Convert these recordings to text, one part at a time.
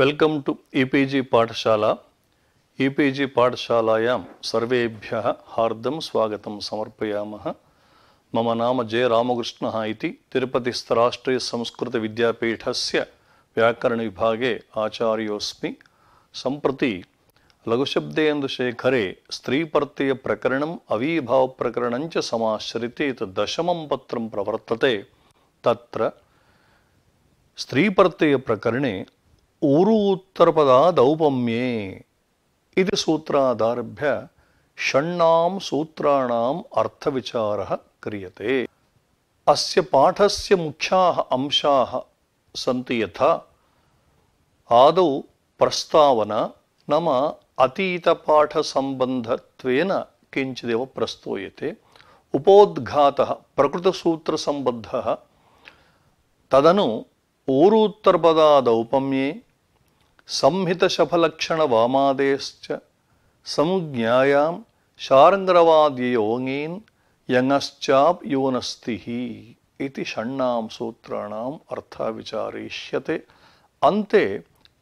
Welcome to E P G Pathshala E P G ಪಾಠಶಾಲಾಂ ಸರ್ವೇಭ್ಯ ಹಾರ್ದ ಸ್ವಾಗತ ಸಮರ್ಪೆಯ ಮೊಮ್ಮ ಜಯ ಸಂಸ್ಕೃತ ತಿರುಪತಿಸ್ಥರೀಯ ವ್ಯಾಕರಣ ವ್ಯಾಕರಣವಿಭಾಗ ಆಚಾರ್ಯಸ್ ಸಂಪ್ರತಿ ಲಘುಶಬ್ದೇಂದು ಲಘುಶೇಂದ್ರಶೇಖರೆ ಸ್ತ್ರೀಪತ್ಯಯ ಪ್ರಕರಣ ಅವಿಭಾವ ಪ್ರಕರಣಂಚ ಸತ್ರ ಪ್ರವರ್ತದೆ ತೀಪರ್ತ್ಯ ಪ್ರಕರಣೆ ಊರು ಉತ್ತರಪದ ದೌಪಮ್ಯೆ ಇದು ಸೂತ್ರಾದಾರಭ್ಯ ಷಣ್ಣಾಂ ಸೂತ್ರಾಂ ಅರ್ಥವಿಚಾರ ಕ್ರಿಯತೆ ಅಸ್ಯ ಪಾಠಸ್ಯ ಮುಖ್ಯಾ ಅಂಶಾ ಸಂತಿ ಯಥ ಆದೌ ಪ್ರಸ್ತಾವನ ನಮ್ಮ ಸಂಬಂಧತ್ವೇನ ಕಿಂಚಿದೇವ ಪ್ರಸ್ತೂಯತೆ ಉಪೋದ್ಘಾತ ಪ್ರಕೃತಸೂತ್ರಸಂಬದ್ಧ ತದನು ಊರೂತ್ತರ್ಪದಾದೌಪಮ್ಯೆ संहितशफलक्षणवामादेश्च संज्ञायां शार्ङ्ग्रवाद्योङीन् यङश्चाप् योनस्तिः इति षण्णां सूत्राणाम् अर्थः विचारयिष्यते अन्ते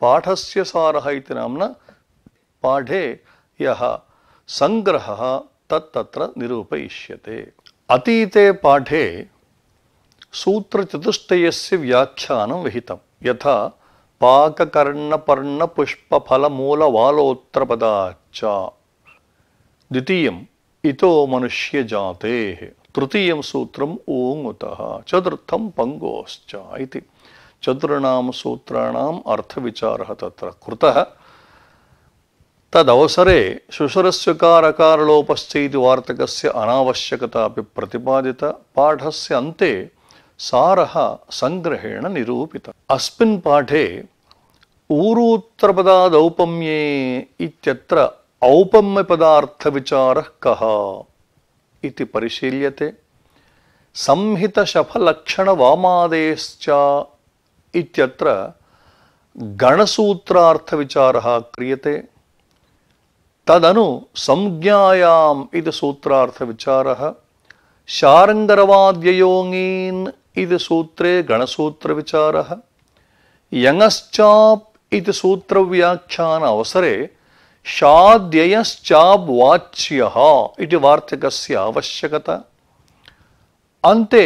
पाठस्य सारः इति नाम्ना पाठे यः सङ्ग्रहः तत्तत्र निरूपयिष्यते अतीते पाठे सूत्रचतुष्टयस्य व्याख्यानं विहितं यथा पाककर्णपर्णपुष्पफलमूलवालोत्रपदाच्च द्वितीयम् इतो मनुष्यजातेः तृतीयं सूत्रम् ऊङुतः चतुर्थं पङ्गोश्च इति चतुर्णां सूत्राणाम् अर्थविचारः तत्र कृतः तदवसरे शुशुरस्यकारकारलोपश्च इति वार्तकस्य अनावश्यकता अपि प्रतिपादिता पाठस्य अन्ते ಸಾರಹ ಸಂಗ್ರಹೇಣ ನಿರೂಪಿತ ಅಸ್ಮಿನ್ ಪಾಠೆ ಊರೂತ್ರಪದಾದೌಪಮ್ಯೇ ಇತ್ಯತ್ರ ಔಪಮ್ಯ ಪದಾರ್ಥ ವಿಚಾರ ಕಹ ಇತಿ ಪರಿಶೀಲ್ಯತೆ ಸಂಹಿತ ವಾಮಾದೇಶ್ಚ ಇತ್ಯತ್ರ ಗಣಸೂತ್ರಾರ್ಥ ವಿಚಾರ ಕ್ರಿಯತೆ ತದನು ಸಂಜ್ಞಾಯಾಮ್ ಇದು ಸೂತ್ರಾರ್ಥ ವಿಚಾರ ಶಾರಂಗರವಾದ್ಯಯೋಗೀನ್ इति सूत्रे गणसूत्रविचारः यङश्चाप् इति सूत्रव्याख्यान अवसरे वाच्यः इति वार्तिकस्य आवश्यकता अन्ते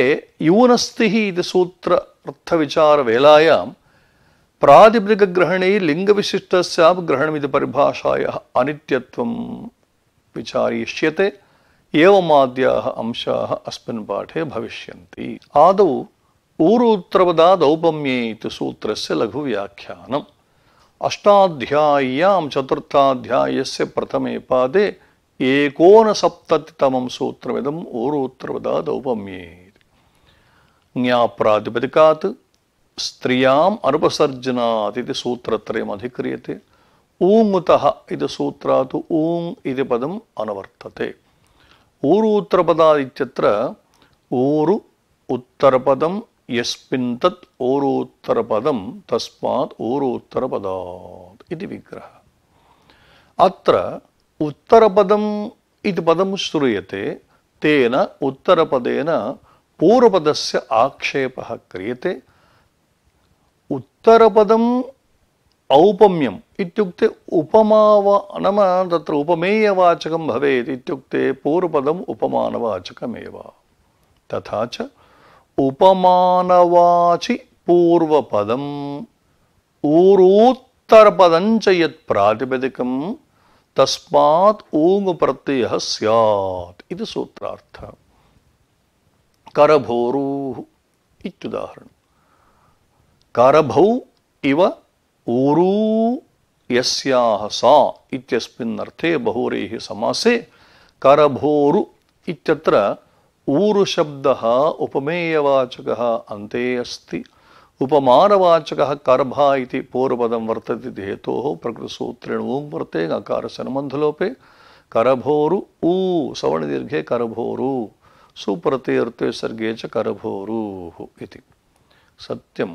यूनस्तिः इति सूत्र अर्थविचारवेलायां प्रातिपदिकग्रहणे लिङ्गविशिष्टस्यापग्रहणमिति परिभाषायाः अनित्यत्वं विचारयिष्यते ಏವಮಾದ್ಯಾಹ ಅಂಶಾಹ ಅಸ್ಮಿನ್ ಪಾಠೆ ಭವಿಷ್ಯಂತಿ ಆದೌ ಊರುತ್ರವದ ದೌಪಮ್ಯೇ ಇತಿ ಸೂತ್ರಸ್ಯ ಲಘು ವ್ಯಾಖ್ಯಾನ ಅಷ್ಟಾಧ್ಯಾಯ್ಯಾಂ ಚತುರ್ಥಾಧ್ಯಾಯಸ್ಯ ಪ್ರಥಮೆ ಪಾದೆ ಏಕೋನ ಏಕೋನಸಪ್ತತಿತಮಂ ಸೂತ್ರವಿದಂ ಊರುತ್ರವದ ದೌಪಮ್ಯೇ ಜ್ಞಾಪ್ರಾಧಿಪತಿಕಾತ್ ಸ್ತ್ರೀಯಾಂ ಅನುಪಸರ್ಜನಾತ್ ಇದು ಸೂತ್ರತ್ರಯಂ ಅಧಿಕ್ರಿಯತೆ ಊಂಗುತಃ ಇದು ಸೂತ್ರಾತು ಊಂ ಇದು ಪದಂ ಅನುವರ್ತತೆ ಊರು ಉತ್ತರಪದಾದಿತ್ಯತ್ರ ಊರು ಉತ್ತರಪದಂ ಯಸ್ಮಿನ್ ತತ್ ಊರು ಉತ್ತರಪದಂ ತಸ್ಮಾತ್ ಊರು ಉತ್ತರಪದಾತ್ ಇತಿ ವಿಗ್ರಹ ಅತ್ರ ಉತ್ತರಪದಂ ಇದು ಪದಂ ಶ್ರೂಯತೆ ತೇನ ಉತ್ತರಪದೇನ ಪೂರ್ವಪದಸ್ಯ ಆಕ್ಷೇಪ ಕ್ರಿಯತೆ ಉತ್ತರಪದಂ औपम्यम् इत्युक्ते उपमावा नाम तत्र उपमेयवाचकं भवेत् इत्युक्ते पूर्वपदम् उपमानवाचकमेव तथा च उपमानवाचि पूर्वपदम् ऊरोत्तरपदञ्च यत् प्रातिपदिकं तस्मात् ऊङ् प्रत्ययः स्यात् इति सूत्रार्थः करभोरुः इत्युदाहरणं करभौ इव ಊರೂ ಯಸ್ಯಾಹ ಸಾ ಇತ್ಯಸ್ಮಿನ್ನರ್ಥೆ ಬಹುರೇಹಿ ಸಮಾಸೆ ಕರಭೋರು ಇತ್ಯತ್ರ ಊರು ಶಬ್ದ ಉಪಮೇಯವಾಚಕ ಅಂತೇ ಅಸ್ತಿ ಉಪಮಾನವಾಚಕ ಕರ್ಭ ಇತಿ ಪೂರ್ವಪದಂ ವರ್ತತಿ ಹೇತೋ ಪ್ರಕೃತಸೂತ್ರೇಣ ಓಂ ವರ್ತೆ ಅಕಾರ ಸನ್ಮಂಧಲೋಪೆ ಕರಭೋರು ಊ ಸವರ್ಣ ದೀರ್ಘೆ ಕರಭೋರು ಸುಪ್ರತಿರ್ತೆ ಸರ್ಗೇ ಚ ಕರಭೋರು ಇತಿ ಸತ್ಯಂ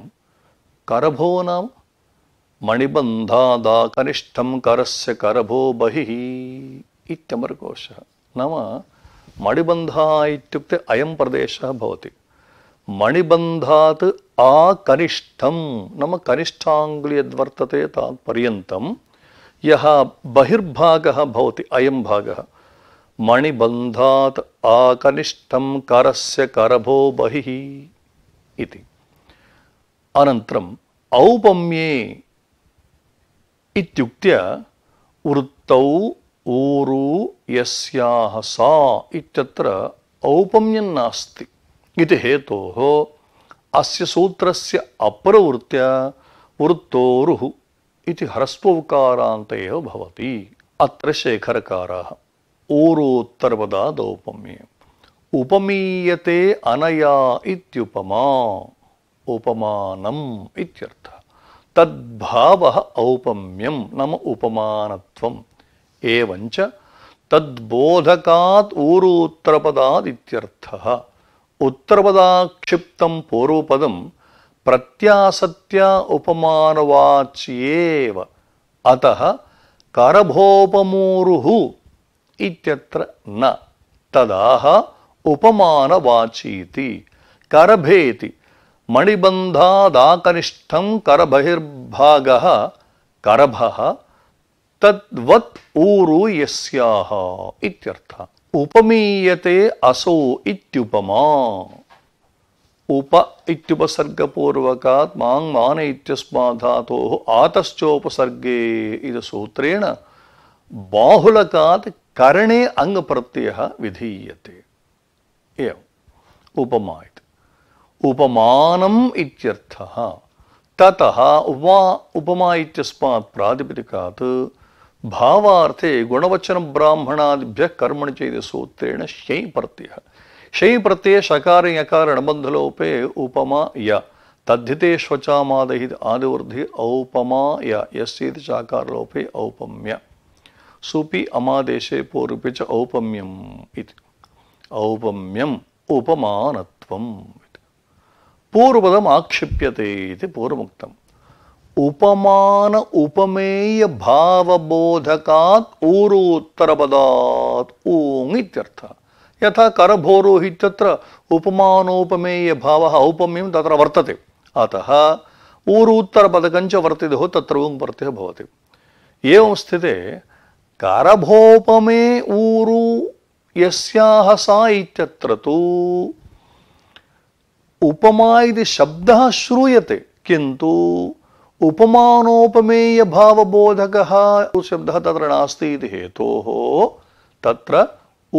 ಕರಭೋ ನಾಮ ಮಣಿಬಂಧಾದ ಕನಿಷ್ಠಂ ಕರಸ್ಯ ಕರಭೋ ಬಹಿಹಿ ಇತ್ಯಮರಕೋಶ ನಾಮ ಮಣಿಬಂಧ ಇತ್ಯುಕ್ತೆ ಅಯಂ ಪ್ರದೇಶ ಭವತಿ ಮಣಿಬಂಧಾತ್ ಆ ಕನಿಷ್ಠಂ ನಮ್ಮ ಕನಿಷ್ಠಾಂಗ್ಲಿಯದ್ವರ್ತತೆ ತಾತ್ಪರ್ಯಂತಂ ಯಹ ಬಹಿರ್ಭಾಗಃ ಭವತಿ ಅಯಂ ಭಾಗಃ ಮಣಿಬಂಧಾತ್ ಆ ಕನಿಷ್ಠಂ ಕರಸ್ಯ ಕರಭೋ ಬಹಿಹಿ ಇತಿ ಅನಂತರಂ ಔಪಮ್ಯೇ ಇತ್ಯುಕ್ತ್ಯ ವೃತ್ತೌ ಊರು ಯಸ್ಯಾಹ ಸಾ ಇತ್ಯತ್ರ ಔಪಮ್ಯನ್ನಾಸ್ತಿ ಇತಿ ಹೇತೋ ಅಸ್ಯ ಸೂತ್ರಸ್ಯ ಅಪರವೃತ್ಯ ವೃತ್ತೋರುಃ ಇತಿ ಹರಸ್ವಕಾರಾಂತೇಯ ಭವತಿ ಅತ್ರ ಶೇಖರಕಾರ ಊರೋತ್ತರಪದಾದ ಔಪಮ್ಯ ಉಪಮೀಯತೆ ಅನಯಾ ಇತ್ಯುಪಮಾ ಉಪಮಾನಂ ಇತ್ಯರ್ಥ तद्भावः औपम्यं नाम उपमानत्वम् एवञ्च तद्बोधकात् ऊरूत्तरपदात् इत्यर्थः पूर्वपदं पूर्वपदम् प्रत्यासत्या उपमानवाच्येव अतः करभोपमूरुः इत्यत्र न तदाह उपमानवाचीति करभेति ಮಣಿಬಂಧಾದಾಕನಿಷ್ಠಂ ಕರಬಹಿರ್ಭಾಗ ಕರಭ ತದ್ವತ್ ಊರು ಯಸ್ಯಾಹ ಇತ್ಯರ್ಥ ಉಪಮೀಯತೆ ಅಸೋ ಇತ್ಯುಪಮಾ ಉಪ ಇತ್ಯುಪಸರ್ಗಪೂರ್ವಕಾತ್ ಮಾಂಗ್ ಮಾನ ಇತ್ಯಸ್ಮಾ ಧಾತೋ ಆತಶ್ಚೋಪಸರ್ಗೇ ಇದು ಸೂತ್ರೇಣ ಬಾಹುಲಕಾತ್ ಕರಣೆ ಅಂಗಪ್ರತ್ಯಯ ವಿಧೀಯತೆ ಏ ಉಪಮಾ उपमानम् इत्यर्थः ततः उपमा उपमा इत्यस्मात् प्रातिपदिकात् भावार्थे गुणवचनब्राह्मणादिभ्यः कर्मणि चेति सूत्रेण शै प्रत्ययः शै प्रत्यये शकार यकार अनुबन्धलोपे उपमा य तद्धिते श्वचामादहित आदिवृद्धि औपमा य यस्येति शाकारलोपे औपम्य सुपि अमादेशे पूर्वे च औपम्यम् इति औपम्यम् उपमानत्वम् పూర్వదం ఆక్షిప్యతే ఇది పూర్వముక్తం ఉపమాన ఉపమేయ భావబోధకాత్ ఊరోత్తరపదాత్ ಓಂ ಇತ್ಯರ್ಥ ಯಥ ಕರಭೋರು ಇತ್ಯತ್ರ ಉಪಮಾನೋಪಮೇಯ ಭಾವ ಔಪಮ್ಯಂ ತತ್ರ ವರ್ತತೆ ಅತಃ ಊರೂತ್ತರಪದಕಂಚ ವರ್ತಿದೋ ತತ್ರ ಓಂ ಪ್ರತ್ಯಯ ಭವತಿ ಏವಂ ಸ್ಥಿತೆ ಕರಭೋಪಮೇ ಊರು ಯಸ್ಯಾಹ ಸಾ ಇತ್ಯತ್ರ ತೂ उपमा शब्द शब्दः श्रूयते किन्तु उपमानोपमेयभावबोधकः शब्दः तत्र त्र इति हेतोः तत्र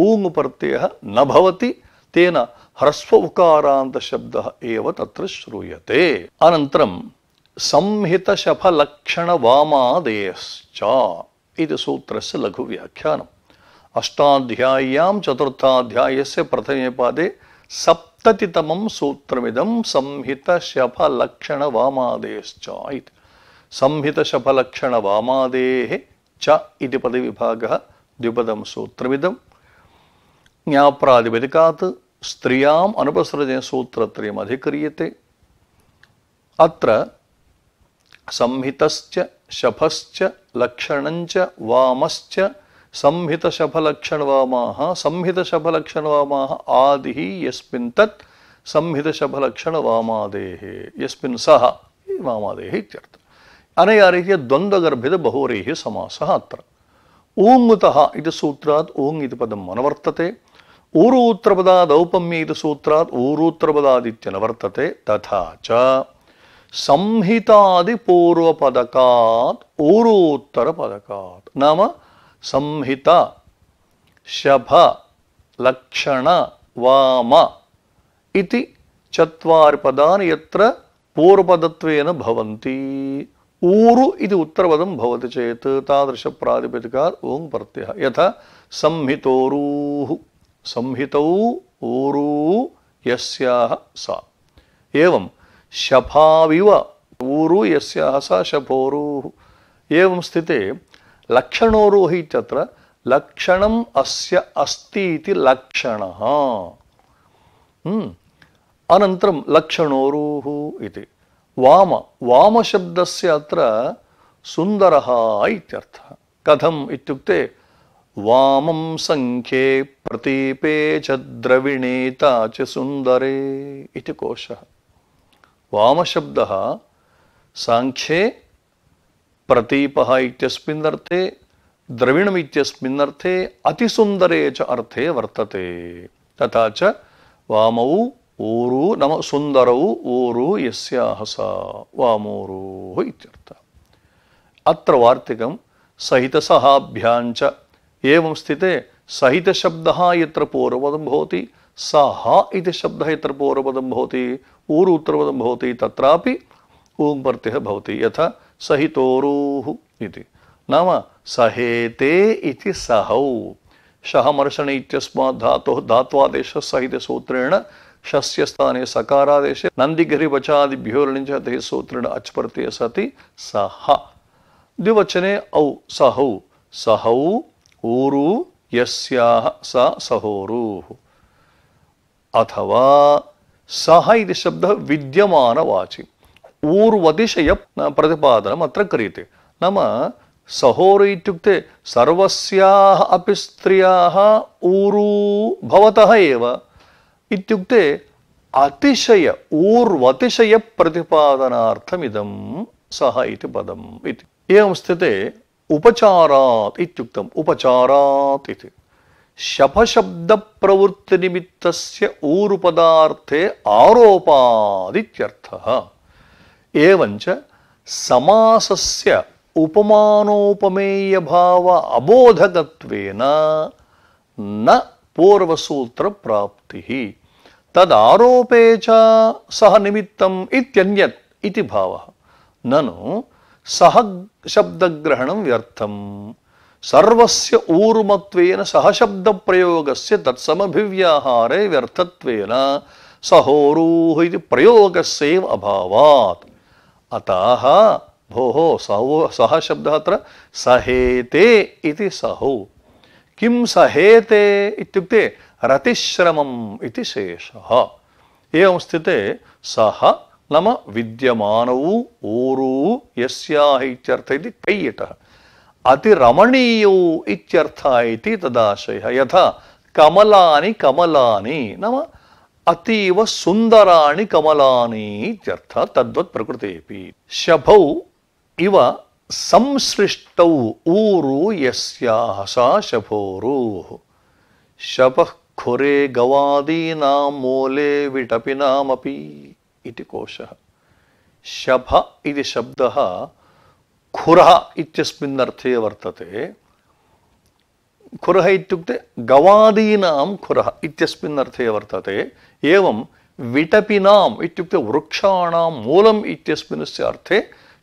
ऊङ् प्रत्ययः न भवति तेन ह्रस्व उकारान्तशब्दः एव तत्र श्रूयते अनन्तरं संहितशफलक्षणवामादेश्च इति सूत्रस्य लघुव्याख्यानम् अष्टाध्याय्यां चतुर्थाध्यायस्य प्रथमे पादे सप्ततितमं सूत्रमिदं संहितशफलक्षणवामादेश्च इति संहितशफलक्षणवामादेः च इति पदविभागः द्विपदं सूत्रमिदं ज्ञाप्रातिपदिकात् स्त्रियाम् अनुपसृजनसूत्रत्रयमधिक्रियते अत्र संहितश्च शफश्च लक्षणञ्च वामश्च संहित शफलक्षणवामाः संहित शफलक्षणवामाः आदिः यस्मिन् तत् संहित शफलक्षणवामादेः यस्मिन् सः वामादेः इत्यर्थः अनया रीत्या द्वन्द्वगर्भित बहुव्रीः समासः अत्र ऊङ्तः इति सूत्रात् ऊङ् इति पदम् अनुवर्तते ऊरूत्रपदादौपम्य इति सूत्रात् ऊरूत्रपदादित्यनुवर्तते तथा च संहितादिपूर्वपदकात् ऊरूत्तरपदकात् नाम ಸಂಹಿತ ಶಭ ಲಕ್ಷಣ ವಾಮ ಇತಿ ಚತ್ವಾರಿ ಪದಾನಿ ಯತ್ರ పూర్వపదత్వేన భవంతి ఊరు ఇది ఉత్తరపదం భవతి చేత్ తాదృశ ప్రాతిపదికాత్ ఓం ప్రత్యయ యథ సంహితోరూ సంహితౌ ఊరూ యస్యాహ సా ఏం శభావివ ఊరు యస్యాహ సా శభోరూ ఏం స్థితే लक्षणोरोही तत्र लक्षणम अस्य अस्ति इति लक्षण हम्म। अनन्तरं लक्षणोरुः इति वाम वामशब्दस्य अत्र सुन्दरः इत्यर्थः कथम् इत्युक्ते वामं सङ्ख्ये प्रतीपे च द्रविणेता च सुन्दरे इति कोशः वामशब्दः साङ्ख्ये ಪ್ರತೀಪಃ ಇತ್ಯಸ್ಮಿನ್ನರ್ಥೆ ದ್ರವಿಣಮಿತ್ಯಸ್ಮಿನ್ನರ್ಥೆ ಅತಿಸುಂದರೇ ಚ ಅರ್ಥೇ ವರ್ತತೆ ತಥಾಚ ವಾಮವು ಊರು ನಮ ಸುಂದರವು ಊರು ಯಸ್ಯ ಹಸ ವಾಮೂರು ಇತ್ಯರ್ಥ ಅತ್ರ ವಾರ್ತಿಕಂ ಸಹಾಭ್ಯಾಂಚ ಏವಂ ಸ್ಥಿತೆ ಸಹಿತ ಶಬ್ದ ಯತ್ರ ಪೂರ್ವಪದಂ ಭವತಿ ಸಹ ಇತಿ ಶಬ್ದ ಯತ್ರ ಪೂರ್ವಪದಂ ಭವತಿ ಊರು ಉತ್ತರಪದಂ ಭವತಿ ತತ್ರಾಪಿ ಊಂ ಭವತಿ ಯಥ ಸಹಿತೋರೂಹು ಇತಿ ನಾಮ ಸಹೇತೆ ಇತಿ ಸಹೌ ಶಹಮರ್ಷಣೆ ಇತ್ಯಸ್ಮಾತ್ ಧಾತು ಧಾತ್ವಾದೇಶ ಸಹಿತ ಸೂತ್ರೇಣ ಶಸ್ಯ ಸ್ಥಾನೆ ಸಕಾರಾದೇಶ ನಂದಿಗಿರಿ ಭ್ಯೋರ್ಣಿಂಚ ತೇ ಸೂತ್ರೇಣ ಅಚ್ಪರ್ತೆ ಸತಿ ಸಹ ದ್ವಿವಚನೆ ಔ ಸಹೌ ಸಹೌ ಊರು ಯಸ್ಯಾಹ ಸ ಸಹೋರೂ ಅಥವಾ ಸಹ ಇದು ಶಬ್ದ ವಿದ್ಯಮಾನ ವಾಚಿ ಊರ್ವದಿಶಯ ಪ್ರತಿಪಾದನ ಅತ್ರ ಕರೀತೆ ನಮ್ಮ ಸಹೋರು ಇತ್ಯುಕ್ತೆ ಸರ್ವಸ್ಯಾಹ ಅಪಿ ಸ್ತ್ರೀಯಾಹ ಊರೂ ಭವತಃ ಏವ ಇತ್ಯುಕ್ತೆ ಅತಿಶಯ ಊರ್ವತಿಶಯ ಪ್ರತಿಪಾದನಾರ್ಥಮಿದಂ ಸಹ ಇತಿ ಪದಂ ಇತಿ ಏವಂ ಸ್ಥಿತೆ ಉಪಚಾರಾತ್ ಇತ್ಯುಕ್ತಂ ಉಪಚಾರಾತ್ ಇತಿ ಶಪಶಬ್ದ ಪ್ರವೃತ್ತಿ ನಿಮಿತ್ತಸ್ಯ ಊರು ಪದಾರ್ಥೇ ಆರೋಪಾದಿತ್ಯರ್ಥಃ ಏವಂಚ ಸಮಾಸಸ್ಯ ಉಪಮಾನೋಪಮೇಯ ಭಾವ ಅಬೋಧಕತ್ವೇನ ನ ಪೂರ್ವಸೂತ್ರ ಪ್ರಾಪ್ತಿ ತದಾರೋಪೇ ಚ ಸಹ ನಿಮಿತ್ತಂ ಇತ್ಯನ್ಯತ್ ಇತಿ ಭಾವ ನಾನು ಸಹ ಶಬ್ದಗ್ರಹಣ ವ್ಯರ್ಥಂ ಸರ್ವಸ್ಯ ಊರ್ಮತ್ವೇನ ಸಹ ಶಬ್ದ ಪ್ರಯೋಗಸ್ಯ ತತ್ಸಮಭಿವ್ಯಾಹಾರೇ ವ್ಯರ್ಥತ್ವೇನ ಸಹೋರೂಹ ಇದು ಪ್ರಯೋಗಸ್ಸೇವ ಅಭಾವಾತ್ ಅತಃ ಭೋಹೋ ಸಹೋ ಸಹ ಶಬ್ದ ಹತ್ರ ಸಹೇತೆ ಇತಿ ಸಹೋ ಕಿಂ ಸಹೇತೆ ಇತ್ಯುಕ್ತೆ ರತಿಶ್ರಮಂ ಇತಿ ಶೇಷ ಏವಂ ಸ್ಥಿತೆ ಸಹ ನಮ ವಿದ್ಯಮಾನವು ಊರು ಯಸ್ಯಾಹ ಇತ್ಯರ್ಥ ಇತಿ ಕೈಯಟಃ ಅತಿರಮಣೀಯೌ ಇತ್ಯರ್ಥ ಇತಿ ತದಾಶಯ ಯಥ ಕಮಲಾನಿ ಕಮಲಾನಿ ನಮ್ಮ అతీవ సుందరాణి కమలాని ఇత్యర్థ తద్వత్ ప్రకృతి శభౌ ఇవ సంసృష్టౌ ఊరు యస్యాసా శభోరు శపఃఖురే గవాదీనా మూలే విటపినామపి ఇది కోశ శభ ఇది శబ్ద ఖుర ఇస్మిన్నర్థే వర్తతే ಕುರಹ ಇತ್ಯುಕ್ತೆ ಗವಾದೀನಾಂ ಕುರಹ ಇತ್ಯಸ್ಮಿನ್ ಅರ್ಥೇ ವರ್ತತೆ ಏವಂ ವಿಟಪಿನಾಂ ಇತ್ಯುಕ್ತೆ ವೃಕ್ಷಾಣಾಂ ಮೂಲಂ ಇತ್ಯಸ್ಮಿನ್ಸ್ಯ ಅರ್ಥೆ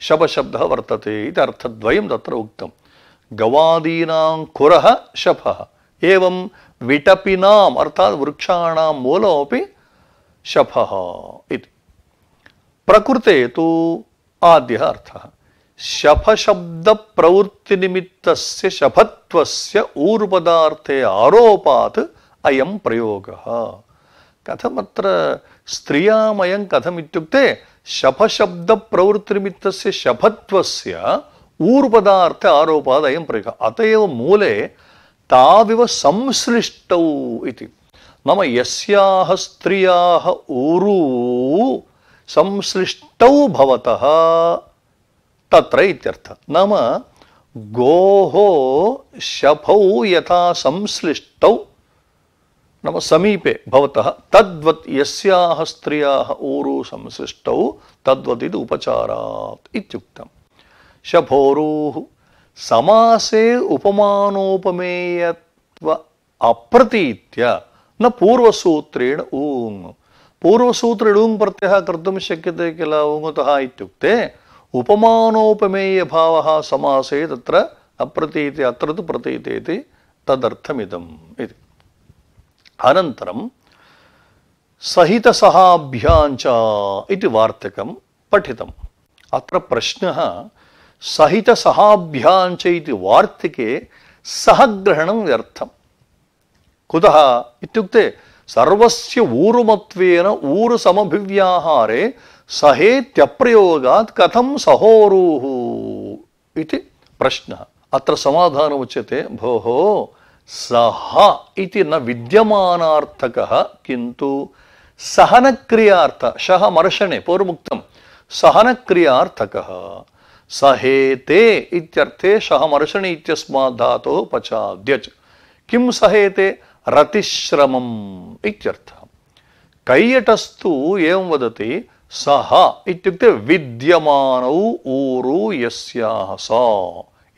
ಶಪಶಬ್ದಃ ವರ್ತತೆ ಇತಿ ಅರ್ಥದ್ವಯಂ ತತ್ರ ಉಕ್ತಂ ಗವಾದೀನಾಂ ಕುರಹ ಶಪಃ ಏವಂ ವಿಟಪಿನಾಂ ಅರ್ಥಾತ್ ವೃಕ್ಷಾಣಾಂ ಮೂಲಮಪಿ ಶಪಃ ಇತಿ ಪ್ರಕೃತೆ ತು ಆದ್ಯಃ ಅರ್ಥಃ शफशब्द प्रवृत्ति निमित्त शफत्व ऊर्पदार्थे आरोपात अयम प्रयोग कथमत्र स्त्रियामयं कथमित्युक्ते शफशब्द प्रवृत्ति निमित्त शफत्वस्य ऊर्पदार्थ आरोपात अयम प्रयोग अत एव मूले ताविव संश्लिष्टौ इति नाम यस्याः स्त्रियाः ऊरु संश्लिष्टौ भवतः ತತ್ರ ಇತ್ಯರ್ಥ ನಮ ಗೋಹೋ ಶಫೌ ಯಥಾ ಸಂಶ್ಲಿಷ್ಟೌ ನಮ್ಮ ಸಮೀಪೆ ಭವತಃ ತದ್ವತ್ ಯಸ್ಯಾಹ ಸ್ತ್ರೀಯಾಹ ಊರು ಸಂಸೃಷ್ಟೌ ತದ್ವತ್ ಇದು ಉಪಚಾರಾತ್ ಇತ್ಯುಕ್ತ ಶಭೋರೂಹು ಸಮಾಸೆ ಉಪಮಾನೋಪಮೇಯತ್ವ ಅಪ್ರತೀತ್ಯ ನ ಪೂರ್ವಸೂತ್ರೇಣ ಊಂ ಪೂರ್ವಸೂತ್ರ ಊಂ ಪ್ರತ್ಯಹ ಕರ್ತು ಶಕ್ಯತೆ ಕಿಲ ಊಂಗತಃ ಇತ್ಯುಕ್ತೆ उपमानोपमेयभावः समासे तत्र अप्रतीते अत्र तु प्रतीते इति तदर्थमिदम् इति अनन्तरं सहितसहाभ्याञ्च इति वार्तिकं पठितम् अत्र प्रश्नः सहितसहाभ्याञ्च इति वार्तिके सहग्रहणं व्यर्थम् कुतः इत्युक्ते सर्वस्य ऊरुमत्वेन ऊरुसमभिव्याहारे సహేత్యప్రయోగాత్ కథం సహోరూహు ఇది ప్రశ్న అత్ర సమాధానం ఉచ్యతే భోహో సహ ఇది న విద్యమానార్థక కింటు సహనక్రియార్థ షహ మర్షణే పూర్వముక్తం సహనక్రియార్థక సహేతే ఇత్యర్థే షహ మర్షణి ఇత్యస్మాత్ ధాతో పచాద్యచ్ కిం సహేతే రతిశ్రమం ఇత్యర్థ కయ్యటస్తు ఏం వదతి సహ ఇత్యుక్తే విద్యమానౌ ఊరు యస్యాహ స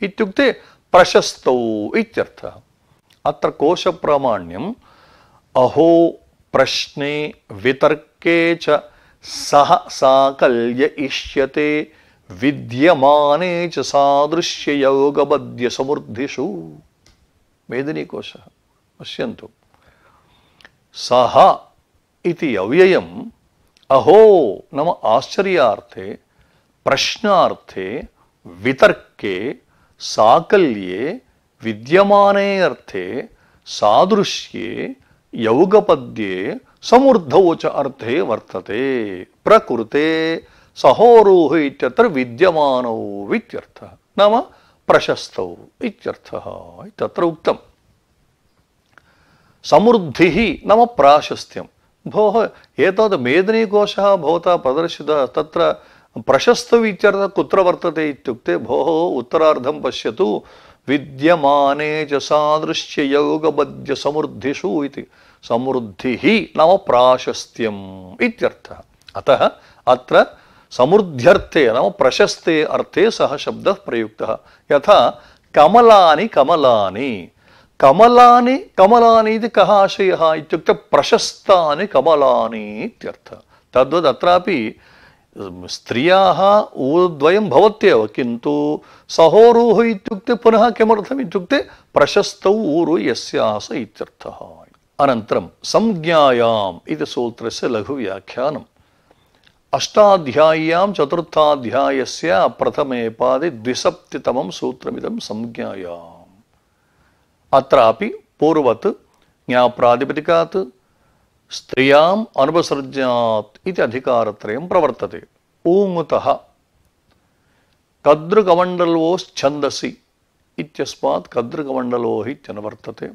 ఇత్యుక్తే ప్రశస్తౌ ఇత్యర్థ అత్ర కోశ ప్రామాణ్యం అహో ప్రశ్నే వితర్కే చ సహ సాకల్య ఇష్యతే విద్యమానే చ సాదృశ్య యోగబద్య సమృద్ధిషు కోశ పశ్యంతు సహ ఇది అవ్యయం अहो नम आश्चर्यार्थे प्रश्नार्थे वितर्के साकल्ये विद्यमाने अर्थे सादृश्ये यौगपद्ये समूर्धौ अर्थे वर्तते प्रकृते सहोरोह इत्यत्र विद्यमानौ इत्यर्थः नाम प्रशस्तौ इत्यर्थः तत्र उक्तम् समृद्धिः नाम प्राशस्त्यम् भोः एतद् मेदिनीघोषः भवता प्रदर्शितः तत्र प्रशस्तवित्यर्थः कुत्र वर्तते इत्युक्ते भोः उत्तरार्धं पश्यतु विद्यमाने च सादृश्ययोगबद्ध्यसमृद्धिषु इति समृद्धिः नाम प्राशस्त्यम् इत्यर्थः अतः अत्र समृद्ध्यर्थे नाम प्रशस्ते अर्थे सः शब्दः प्रयुक्तः यथा कमलानि कमलानि கமலானி கமலானி இது கः आशयः इत्युक्ते प्रशस्तानि कमलानि इत्यर्थः तद्वद् अत्रापि स्त्रियाः ऊरुद्वयं भवत्येव किन्तु सहोरुः इत्युक्ते पुनः किमर्थम् इत्युक्ते प्रशस्तौ ऊरु यस्यास इत्यर्थः अनन्तरं संज्ञायाम् इति सूत्रस्य लघुव्याख्यानम् अष्टाध्याय्यां चतुर्थाध्यायस्य प्रथमे पादे द्विसप्तितमं सूत्रमिदं संज्ञायाम् अत्रापि पूर्ववत् ज्ञाप्रातिपदिकात् स्त्रियाम् अनुपसर्जात् इति अधिकारत्रयं प्रवर्तते ऊङुतः कद्रुकमण्डलोश्छन्दसि इत्यस्मात् कद्रुकमण्डलोः इत्यनुवर्तते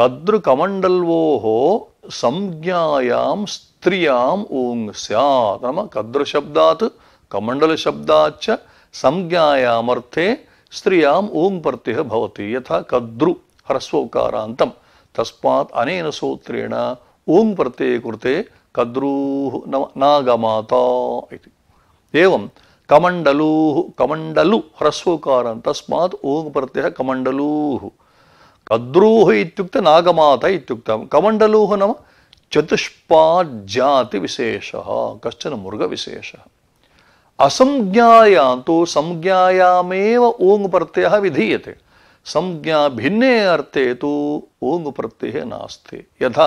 कद्रुकमण्डल्वोः संज्ञायां स्त्रियाम् ऊङ् स्यात् नाम कद्रुशब्दात् कमण्डलशब्दाच्च संज्ञायामर्थे स्त्रियाम् ऊङ् प्रत्ययः भवति यथा कद्रु హ్రస్వకారాంతం తస్మాత్ అనేన సూత్రేణ ఓం ప్రత్యయ కృతే కద్రూ నాగమాత ఇది ఏం కమండలూ కమండలు హ్రస్వకారం తస్మాత్ ఓం ప్రత్యయ కమండలూ కద్రూహ ఇత్యుక్త నాగమాత ఇత్యుక్తం కమండలూ నమ చతుష్పాజ్జాతి విశేష కష్టన మృగ విశేష అసంజ్ఞాయాంతో సంజ్ఞాయామేవ ఓం ప్రత్యయ విధీయతే ಸಂಜ್ಞಾ ಭಿನ್ನೇ ತು ಓಂಗು ಪ್ರತ್ಯಯ ನಾಸ್ತಿ ಯಥಾ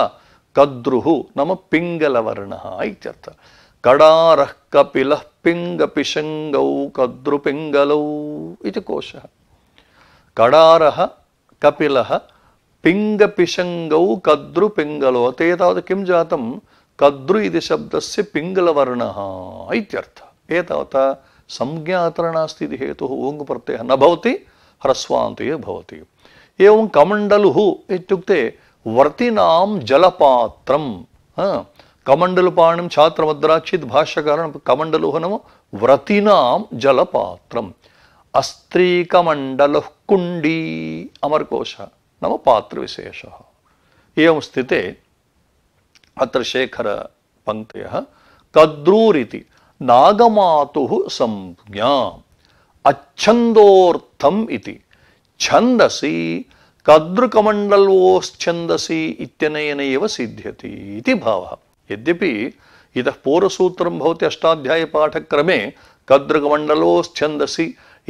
ಕದ್ರುಹು ನಮ ಪಿಂಗಲವರ್ಣ ಇತ್ಯರ್ಥ ಕಡಾರಃ ಕಪಿಲಃ ಪಿಂಗ ಪಿಶಂಗೌ ಕದ್ರು ಪಿಂಗಲೌ ಇದು ಕೋಶ ಕಡಾರಃ ಕಪಿಲಃ ಪಿಂಗ ಪಿಶಂಗೌ ಕದ್ರು ಪಿಂಗಲೋ ಕಿಂ ಜಾತಂ ಕದ್ರು ಇದು ಶಬ್ದಸ್ಯ ಪಿಂಗಲವರ್ಣ ಇತ್ಯರ್ಥ ನಾಸ್ತಿ ಇದು ಹೇತು ಓಂಗು ಪ್ರತ್ಯಯ ನ ಭವತಿ హ్రస్వాంతయే భవతి ఏం కమండలు ఇత్యుక్తే వర్తినాం జలపాత్రం కమండలు పాణిం ఛాత్రమద్రాచిత్ భాష్యకారణం కమండలు నము వ్రతినాం జలపాత్రం అస్త్రీకమండల కుండీ అమరకోశ నమ పాత్ర విశేష ఏం స్థితే అత్ర శేఖర పంక్తయ కద్రూరితి నాగమాతు సంజ్ఞాం अच्छंदोर्थम इति छंदसी कद्रुकमंडलोश्छंदसी इत्यनेनैव सिद्ध्यति इति यद्यपि इतः पूर्वसूत्रं भवति अष्टाध्यायीपाठक्रमे कद्रुकमण्डलोश्छन्दसि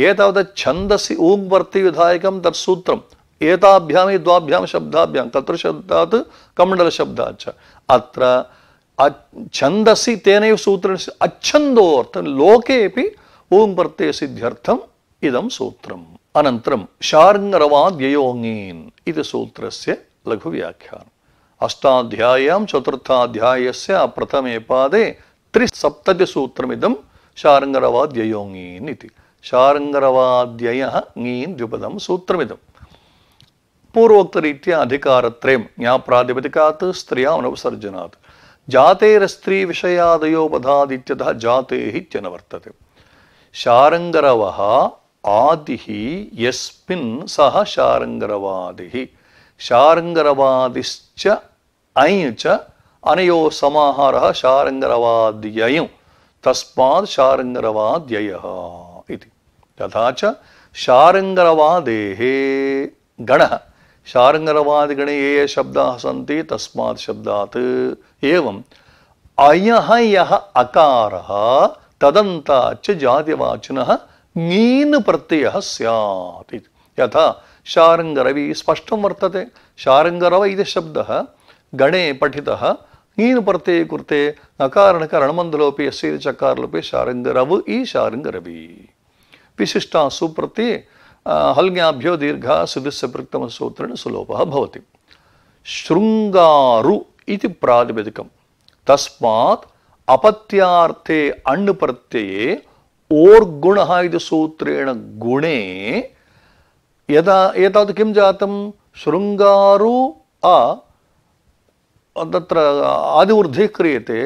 एतावत् छन्दसि ऊग्वर्तिविधायकं तत्सूत्रम् एताभ्यां द्वाभ्यां शब्दाभ्यां कतृशब्दात् कमण्डलशब्दाच्च अत्र तेन सूत्र सूत्रेण अच्छन्दोऽर्थं लोकेऽपि ఓం వర్తే సిద్ధ్యర్థం ఇదం సూత్రం అనంతరం షార్ంగరవాద్యయోంగీన్ ఇది సూత్రస్య లఘువ్యాఖ్యానం అష్టాధ్యాయాం చతుర్థాధ్యాయస్య ప్రథమే పాదే త్రిసప్తతిసూత్రమిదం షారంగరవాద్యయోంగీన్ ఇది ഷാരംഗരവാദ്യയ ങ്ങീൻ ദ്വിപദം സൂത്രമിതം പൂർവോക്തരീത്യ അധികാരത്രയം ജ്ഞാപ്രാതിപതികാത്ത് സ്ത്രീയാമനുപസർജനാത് ജാതേരസ്ത്രീ വിഷയാദയോപധാദിത്യത ജാതേ ഹിത്യനവർത്തത്തെ ஷாரங்கரவா ஆதிஹி எஸ்பின் சஹ ஷாரங்கரவாதிஹி ஷாரங்கரவாதிஷ்ச ஐஞ்ச அனையோ சமாஹார ஷாரங்கரவாத்யயம் தஸ்மாத் ஷாரங்கரவாத்ய இது ததாச்ச ஷாரங்கரவாதேஹே கண गणः ஷாரங்கரवादिगणे ये ये शब्दाः सन्ति तस्मात् शब्दात् एवम् अयः यः తదంతాచ జాతివాచిన ङीन् प्रत्ययः स्यात् इति यथा शारङ्गरवि स्पष्टं वर्तते शारङ्गरव इति शब्दः गणे पठितः ङीन् प्रत्यये कृते नकारणकरणमन्दलोपि यस्य इति चकारलोपि शारङ्गरव इ शारङ्गरवि विशिष्टासु प्रत्यये हल्ज्ञाभ्यो दीर्घः सुदृश्य प्रक्तमसूत्रेण सुलोपः भवति शृङ्गारु इति प्रातिपदिकं तस्मात् అపత్యార్థే అణ్ ప్రత్యయే ఓర్గుణ ఇది సూత్రేణ గుణే యదా ఏతావత్ కిం జాతం శృంగారు ఆ తత్ర ఆది ఊర్ధ్వే క్రియతే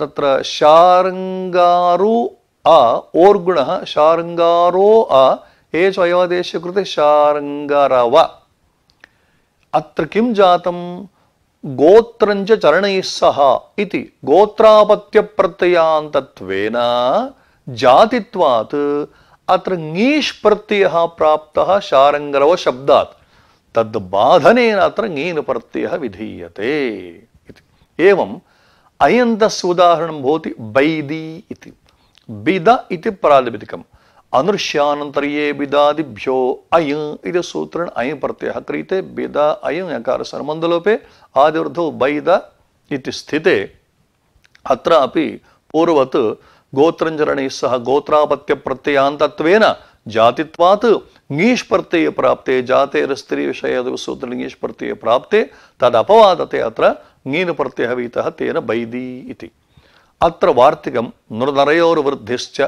తత్ర శారంగారు ఆ ఓర్గుణ శారంగారో ఆ ఏ స్వయవదేశ కృతే శారంగారవ అత్ర కిం జాతం ಗೋತ್ರಂಚ ಚರಣೈಸ್ಸಹ ಇತಿ ಗೋತ್ರಾಪತ್ಯ ಪ್ರತ್ಯಯಾಂತತ್ವೇನ ಜಾತಿತ್ವಾತ್ ಅತ್ರ ङीष् ಪ್ರತ್ಯಯ ಪ್ರಾಪ್ತ ಶಾರಂಗರವ ಶಬ್ದಾತ್ ತದ್ ಬಾಧನೇನ ಅತ್ರ ङीन ಪ್ರತ್ಯಯ ವಿಧೀಯತೆ ಇತಿ ಏವಂ ಅಯಂತಸ್ ಉದಾಹರಣಂ ಭವತಿ ಬೈದಿ ಇತಿ ಬಿದ ಇತಿ ಪ್ರಾತಿಪದಿಕಂ ಅನೃಶ್ಯಾನಂತರಿಯೇ ಬಿದಾದಿಭ್ಯೋ ಅಯ್ ಇದು ಸೂತ್ರ ಅಯ್ ಪ್ರತ್ಯಯ ಕ್ರಿಯತೆ ಬಿದ ಅಯ್ ಯಕಾರ ಸರ್ಮಂದಲೋಪೆ ಆದಿವೃದ್ಧೌ ಬೈದ ಇತಿ ಸ್ಥಿತೆ ಅತ್ರ ಅಪಿ ಪೂರ್ವತ್ ಗೋತ್ರಂಜರಣೈಃ ಸಹ ಗೋತ್ರಾಪತ್ಯ ಪ್ರತ್ಯಯಾಂತತ್ವೇನ ಜಾತಿತ್ವಾತ್ ङीष् प्रत्यय प्राप्ते जातेर स्त्री विषय सूत्र ङीष् प्रत्यय प्राप्ते तदपवादते अत्र ङीन प्रत्ययः वीतः ತೇನ ಬೈದಿ ಇತಿ ಅತ್ರ ವಾರ್ತಿಕಂ ನೃನರೆಯೋರ್ವೃದ್ಧಿಶ್ಚ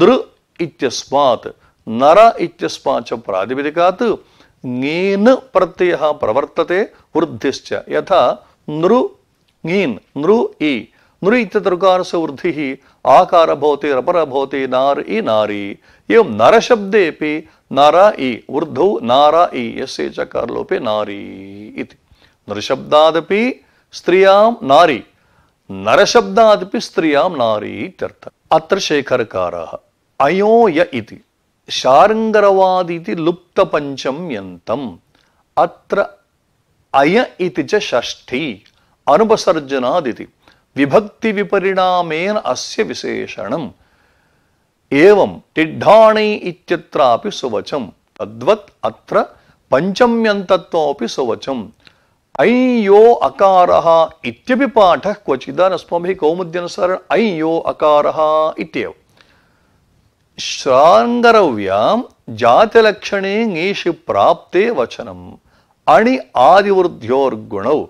ನೃ इत्यस्मात् नर इत्यस्माच्च प्रातिपदिकात् ङीन् प्रत्ययः प्रवर्तते वृद्धिश्च यथा नृ ङीन् नृ इ नृ इत्यतृकारस्य वृद्धिः आकार भवति रपर भवति नार इ नारी एवं नरशब्देपि नर इ वृद्धौ नार इ यस्य च नारी इति नृशब्दादपि स्त्रियां नारी नरशब्दादपि स्त्रियां नारी इत्यर्थः अत्र शेखरकारः அயோய இது ஷாருங்கரவாதி லுப்த பஞ்சம் எந்தம் அத்த அய இது ச ஷஷ்டி அனுபசர்ஜனாதிதி விபக்தி விபரிணாமேன அஸ்ய விசேஷணம் ஏவம் டிட்டாணை இத்தியத்ராபி சுவச்சம் தத்வத் அத்த பஞ்சம்யந்தத்வோபி சுவச்சம் ஐயோ அகாரா இத்தியபி பாட்ட கொச்சிதான் அஸ்மபி कौमुद्यनुसारेण ஐயோ அகாரா இத்தியவம் சாந்தரவ்யாம் ஜாதிலக்ஷணே ஈஷு பிராப்தே வச்சனம் அணி ஆதிவருத்தியோர்குணவ்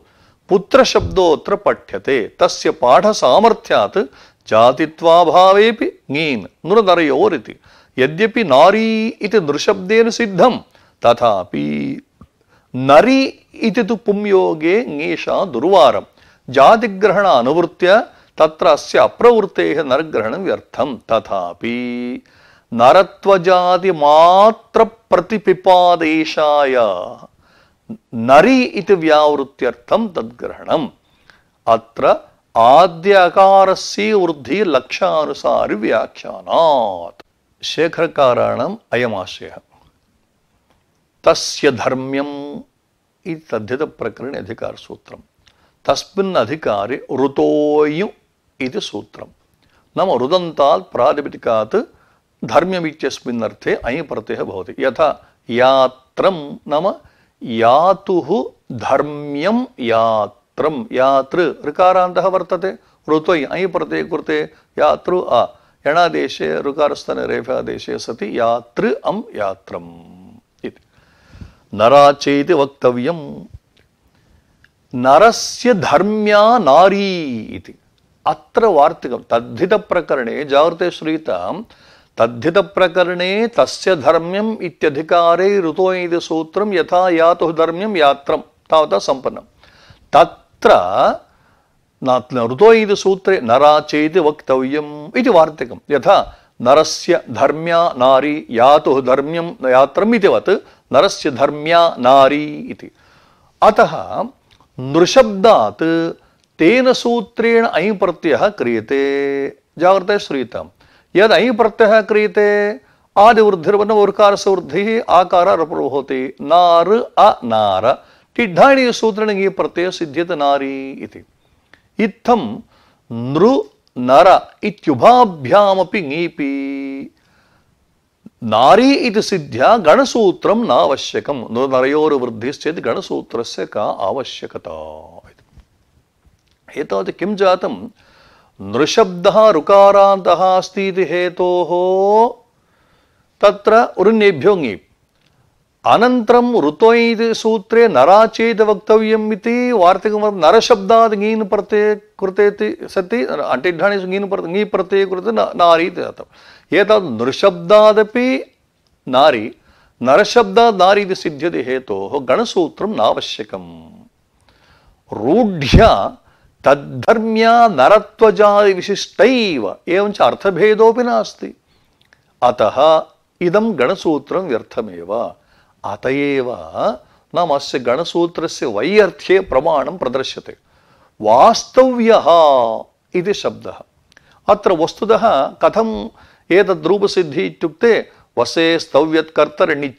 புத்திரசப்தோத்திர பட்டியதே தஸ்ய பாட சாமர்த்தியாத் ஜாதித்வாபாவேபி ஞீன் நுரதரையோரிதி यद्यपि नारी इति नृशब्देन सिद्धम तथापि नरी इति तु पुंयोगे ङेषा दुर्वारं जातिग्रहण अनुवृत्य तत्र अस्य अप्रवृत्तेः नरग्रहणं व्यर्थं तथापि ನರತ್ವಜಾತಿ ಮಾತ್ರ ಪ್ರತಿಪಿಪಾದೇಶಾಯ ನರಿ ಇತಿ ವ್ಯಾವೃತ್ಯರ್ಥಂ ತದ್ಗ್ರಹಣಂ ಅತ್ರ ಆದ್ಯಕಾರಸ್ಯ ವೃದ್ಧಿ ಲಕ್ಷ್ಯಾನುಸಾರಿ ವ್ಯಾಖ್ಯಾನಾತ್ ಶೇಖರಕಾರಾಣಂ ಅಯಮಾಶಯ ತಸ್ಯ ಧರ್ಮ್ಯಂ इति तद्धित प्रकरण अधिकार सूत्र तस्मिन् अधिकारे ऋतोयु इति सूत्रम नाम रुदंतात् प्रातिपदिकात् ధర్మ్యం ఇచ్చేస్మిన్ అర్థే అయి ప్రత్యయ భవతి యథ యాత్రం నమ యాతు ధర్మ్యం యాత్రం యాతృ ఋకారాంత వర్తతే ఋత్వై అయి ప్రత్యయ కృతే యాతృ ఆ యణాదేశే రుకారస్థన రేఫాదేశే సతి యాతృ అం యాత్రం ఇది నరాచేతి వక్తవ్యం నరస్య ధర్మ్యా నారీ ఇది అత్ర వార్తికం తద్ధిత ప్రకరణే జాగ్రత్త శ్రీత तद्धित प्रकरणे तस्य धर्म्यम इत्यधिकारे ऋतो सूत्रम यथा यातु धर्म्यम यात्रम तावता संपन्नम तत्र ऋतो सूत्रे नरा चेत वक्तव्यम् इति वार्तिकं यथा नरस्य धर्म्या नारी यातुः धर्म्यं यात्रम् इतिवत् नरस्य धर्म्या नारी इति अतः नृशब्दात् तेन सूत्रेण अञ् प्रत्ययः क्रियते जाग्रते श्रूयताम् यद प्रत्यय क्रियते आदि वृद्धिर्वन उकार वृद्धि आकार रपरो होते नार अनार टिढ़ाणी सूत्रण प्रत्यय सिद्ध्यत नारी इति नृ नर इत्युभाभ्यामपि नारी इति सिद्ध्या गणसूत्रम नावश्यकम वृद्धिश्चे गणसूत्र से का आवश्यकता एक किं जातम् ನೃಶಬ್ದ ಋಕಾರಾಂತಹ ಅಸ್ತಿ ಇತಿ ಹೇತೋ ತತ್ರ ಉರುಣ್ಯೇಭ್ಯೋ ಅನಂತರಂ ಋತೋಯ್ ಇದು ಸೂತ್ರೇ ನರಾಚೇದ ವಕ್ತವ್ಯಂ ಇತಿ ವಾರ್ತಿಕ ನರಶಬ್ದಾದ ಗೀನ್ ಪ್ರತ್ಯಯ ಕೃತೇತಿ ಸತಿ ಅಂಟಿಢಾಣಿ ಗೀನ್ ಪ್ರತಿ ङी ಪ್ರತ್ಯಯ ಕೃತ ನಾರಿ ಇತಿ ಅರ್ಥಂ ನೃಶಬ್ದಾದಪಿ ನಾರಿ ನರಶಬ್ದಾದ್ ನಾರಿ ಇದು ಸಿದ್ಧ್ಯತೆ ಹೇತೋಃ ನಾವಶ್ಯಕಂ ರೂಢ್ಯ तद्धर्म्या नरत्वजातिविशिष्टैव एवञ्च अर्थभेदोऽपि नास्ति अतः इदं गणसूत्रं व्यर्थमेव अत एव नामस्य गणसूत्रस्य वैयर्थ्ये प्रमाणं प्रदर्श्यते वास्तव्यः इति शब्दः अत्र वस्तुतः कथम् एतद्रूपसिद्धिः इत्युक्ते वसे स्तव्यत्कर्तरिणि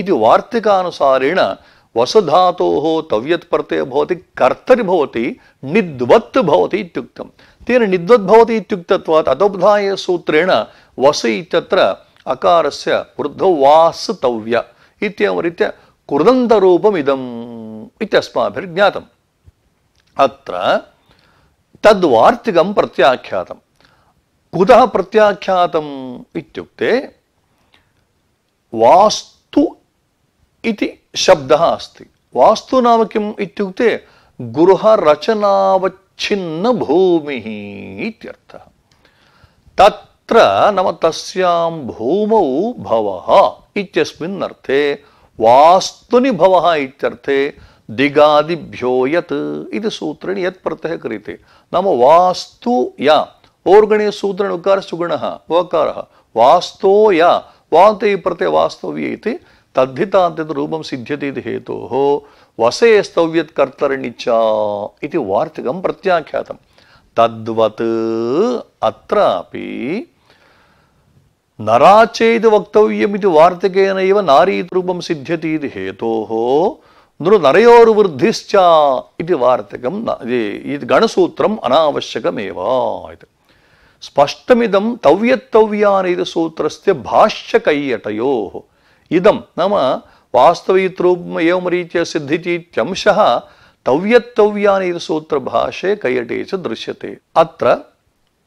इति वार्तिकानुसारेण వసుధాతోహ తవ్యత్ ప్రత్యయ భవతి కర్తరి భవతి నిద్వత్ భవతి ఇత్యుక్తం తేన నిద్వత్ భవతి ఇత్యుక్తత్వాత్ అతోపధాయ సూత్రేణ వసు ఇత్యత్ర అకారస్య వృద్ధౌ వాసతవ్య ఇత్యం రీత్యా కుర్దంతరూపమిదం ఇత్యస్మాభిర్జ్ఞాతం అత్ర తద్వార్తికం ప్రత్యాఖ్యాతం కుతః ప్రత్యాఖ్యాతం ఇత్యుక్తే వాస్తు ಶಸ್ತು ಇತ್ಯುಕ್ತೆ ಗೃಹ ರಚನಾವಚ್ಛಿನ್ನ ಭೂಮಿ ತತ್ರ ಇತ್ಯಸ್ಮಿನ್ ಅರ್ಥೆ ವಾಸ್ತುನಿ ಭವ ಇತ್ಯರ್ಥೆ ದಿಗಾದಿಭ್ಯೋ ಯತ್ ಸೂತ್ರ ಯತ್ ಪ್ರತ್ಯ ಕರೀತೆ ನಮ್ಮ ವಾಸ್ತು ಯಾ ಓರ್ಗಣೆ ಸೂತ್ರ ಸುಗುಣ ಉಕಾರೋ ಪ್ರತ್ಯಯ ವಾಸ್ತವ್ಯ ಇತಿ तद्धितान्त्यत् रूपं हेतु इति हेतोः वसे स्तव्यत्कर्तरणि च इति वार्तिकं प्रत्याख्यातं तद्वत् अत्रापि नरा चेद् वक्तव्यमिति वार्तिकेनैव नारीरूपं सिद्ध्यति इति हेतोः नृनरयोर्वृद्धिश्च इति वार्तिकं अनावश्यकमेव स्पष्टमिदं तव्यत्तव्यानि सूत्रस्य भाष्यकैयटयोः इदं नाम वास्तविकरूपम् एवं रीत्या सिद्धिचीत्यंशः तव्यत्तव्यानि इति सूत्रभाष्ये कयटे च दृश्यते अत्र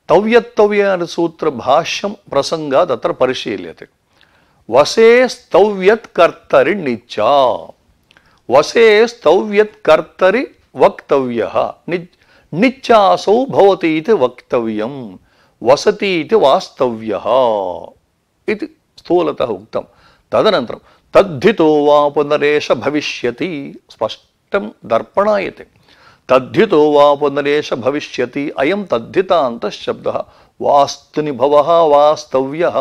तव्यत्तव्यानि सूत्रभाष्यं प्रसङ्गात् अत्र परिशील्यते वसे स्तव्यत्कर्तरिणिच वसे स्तव्यत्कर्तरि वक्तव्यः निच् निच्चासौ भवति इति वक्तव्यं वसति इति वास्तव्यः इति स्थूलतः उक्तम् तदनतर तद्धितो वा पुनरेश भविष्यति स्पष्टं दर्पणायते तद्धितो वा पुनरेश भविष्यति अयं तद्धितान्तशब्दः वास्तुनिभवः वास्तव्यः